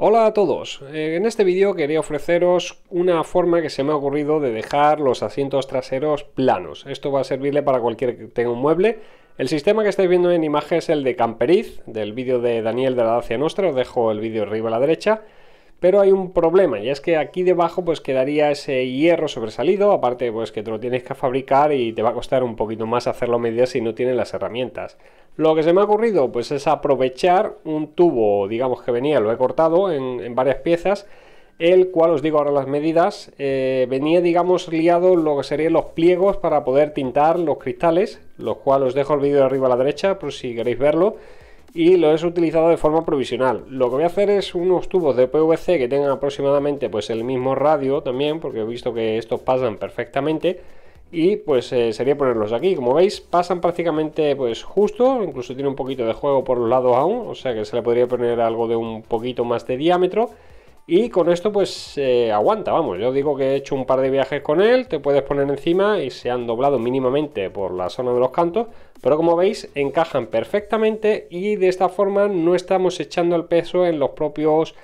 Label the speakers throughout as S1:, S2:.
S1: Hola a todos, eh, en este vídeo quería ofreceros una forma que se me ha ocurrido de dejar los asientos traseros planos. Esto va a servirle para cualquier que tenga un mueble. El sistema que estáis viendo en imagen es el de Camperiz, del vídeo de Daniel de la Dacia Nostra, os dejo el vídeo arriba a la derecha. Pero hay un problema, y es que aquí debajo pues quedaría ese hierro sobresalido, aparte pues que te lo tienes que fabricar y te va a costar un poquito más hacerlo a medida si no tienes las herramientas. Lo que se me ha ocurrido pues es aprovechar un tubo, digamos que venía, lo he cortado en, varias piezas, el cual, os digo ahora las medidas, eh, venía digamos liado lo que serían los pliegos para poder tintar los cristales, los cuales os dejo el vídeo de arriba a la derecha por si queréis verlo y lo he utilizado de forma provisional. Lo que voy a hacer es unos tubos de PVC que tengan aproximadamente pues el mismo radio también, porque he visto que estos pasan perfectamente y pues eh, sería ponerlos aquí. Como veis, pasan prácticamente pues justo, incluso tiene un poquito de juego por los lados aún, o sea que se le podría poner algo de un poquito más de diámetro y con esto pues aguanta, vamos, yo digo que he hecho un par de viajes con él, te puedes poner encima y se han doblado mínimamente por la zona de los cantos, pero como veis encajan perfectamente y de esta forma no estamos echando el peso en los propios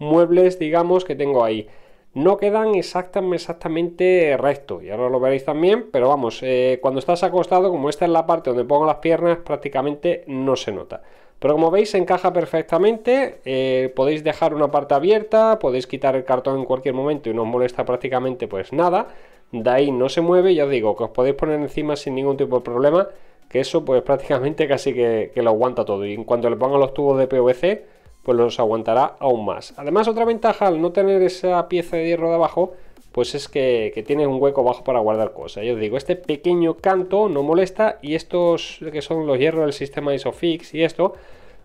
S1: muebles, digamos, que tengo ahí. No quedan exactamente, exactamente rectos, y ahora lo veréis también, pero vamos, eh, cuando estás acostado, como esta es la parte donde pongo las piernas, prácticamente no se nota. Pero como veis, encaja perfectamente. Eh, podéis dejar una parte abierta, podéis quitar el cartón en cualquier momento y no os molesta prácticamente pues nada. De ahí no se mueve, ya os digo, que os podéis poner encima sin ningún tipo de problema, que eso pues prácticamente casi que, lo aguanta todo. Y en cuanto le pongan los tubos de PVC, pues los aguantará aún más. Además, otra ventaja al no tener esa pieza de hierro de abajo pues es que, que tiene un hueco bajo para guardar cosas. Yo os digo, este pequeño canto no molesta y estos que son los hierros del sistema ISOFIX y esto,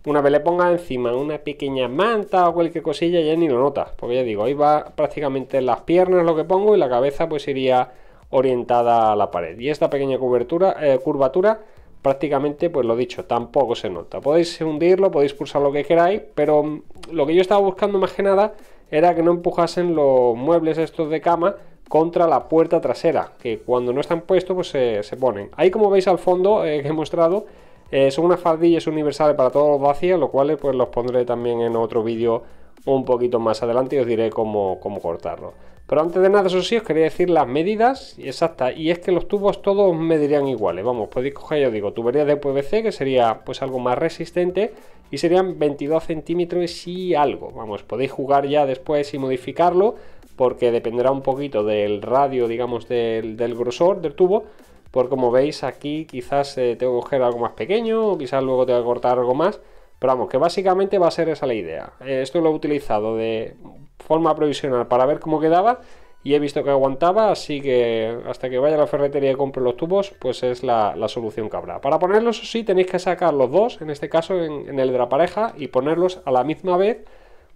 S1: una vez le ponga encima una pequeña manta o cualquier cosilla ya ni lo nota porque ya digo, ahí va prácticamente las piernas lo que pongo y la cabeza pues iría orientada a la pared. Y esta pequeña cobertura, eh, curvatura prácticamente, pues lo dicho, tampoco se nota. Podéis hundirlo, podéis pulsar lo que queráis, pero lo que yo estaba buscando más que nada era que no empujasen los muebles estos de cama contra la puerta trasera, que cuando no están puestos pues se ponen. Ahí como veis al fondo eh, que he mostrado, eh, son unas fardillas universales para todos los vacíos, lo cual eh, pues los pondré también en otro vídeo un poquito más adelante os diré cómo, cortarlo. Pero antes de nada, eso sí, os quería decir las medidas exactas. Y es que los tubos todos medirían iguales. Vamos, podéis coger, yo digo, tubería de PVC, que sería pues algo más resistente. Y serían 22 centímetros y algo. Vamos, podéis jugar ya después y modificarlo. Porque dependerá un poquito del radio, digamos, del, grosor del tubo. Por como veis aquí, quizás eh, tengo que coger algo más pequeño. quizás luego tengo que cortar algo más pero vamos, que básicamente va a ser esa la idea. Eh, esto lo he utilizado de forma provisional para ver cómo quedaba y he visto que aguantaba, así que hasta que vaya a la ferretería y compre los tubos, pues es la, solución que habrá. Para ponerlos sí tenéis que sacar los dos, en este caso en, el de la pareja, y ponerlos a la misma vez,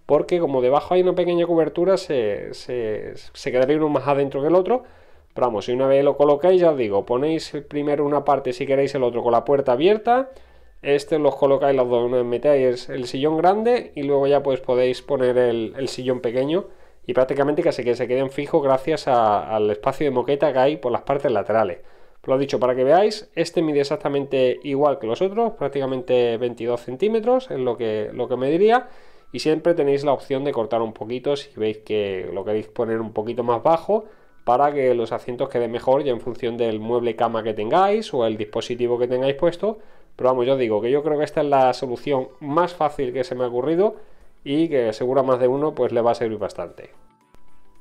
S1: porque como debajo hay una pequeña cobertura, se, se, se quedaría uno más adentro que el otro, pero vamos, si una vez lo colocáis, ya os digo, ponéis primero una parte si queréis el otro con la puerta abierta, este los colocáis los dos, metáis el sillón grande y luego ya pues podéis poner el, sillón pequeño y prácticamente casi que se queden fijos gracias al espacio de moqueta que hay por las partes laterales. Pues lo he dicho, para que veáis, este mide exactamente igual que los otros, prácticamente 22 centímetros es lo que, lo que mediría y siempre tenéis la opción de cortar un poquito si veis que lo queréis poner un poquito más bajo para que los asientos queden mejor ya en función del mueble cama que tengáis o el dispositivo que tengáis puesto pero vamos, yo digo que yo creo que esta es la solución más fácil que se me ha ocurrido y que seguro más de uno pues le va a servir bastante.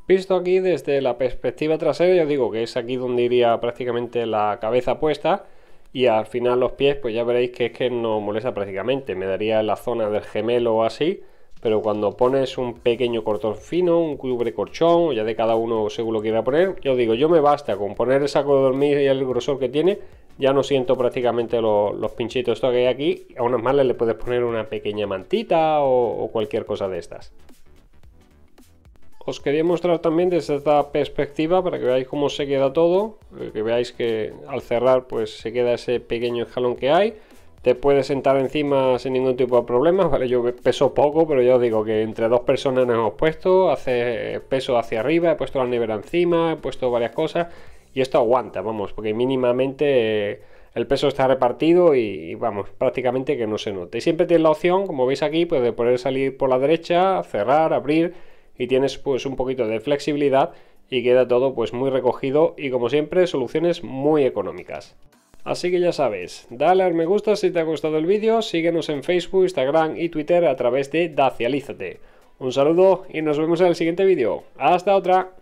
S1: Visto aquí desde la perspectiva trasera, yo digo que es aquí donde iría prácticamente la cabeza puesta y al final los pies pues ya veréis que es que no molesta prácticamente, me daría la zona del gemelo o así, pero cuando pones un pequeño cortón fino, un cubre corchón, ya de cada uno según lo quiera poner, yo digo, yo me basta con poner el saco de dormir y el grosor que tiene ya no siento prácticamente los, pinchitos que hay aquí. A unas más le puedes poner una pequeña mantita o, cualquier cosa de estas. Os quería mostrar también desde esta perspectiva para que veáis cómo se queda todo, eh, que veáis que al cerrar pues se queda ese pequeño escalón que hay. Te puedes sentar encima sin ningún tipo de problema, ¿vale? Yo peso poco, pero ya os digo que entre dos personas nos hemos puesto, hace peso hacia arriba, he puesto la nevera encima, he puesto varias cosas y esto aguanta, vamos, porque mínimamente eh, el peso está repartido y, vamos, prácticamente que no se note. Y siempre tienes la opción, como veis aquí, pues de poder salir por la derecha, cerrar, abrir y tienes pues un poquito de flexibilidad y queda todo pues muy recogido y como siempre soluciones muy económicas. Así que ya sabes, dale al me gusta si te ha gustado el vídeo, síguenos en Facebook, Instagram y Twitter a través de Dacialízate. Un saludo y nos vemos en el siguiente vídeo. ¡Hasta otra!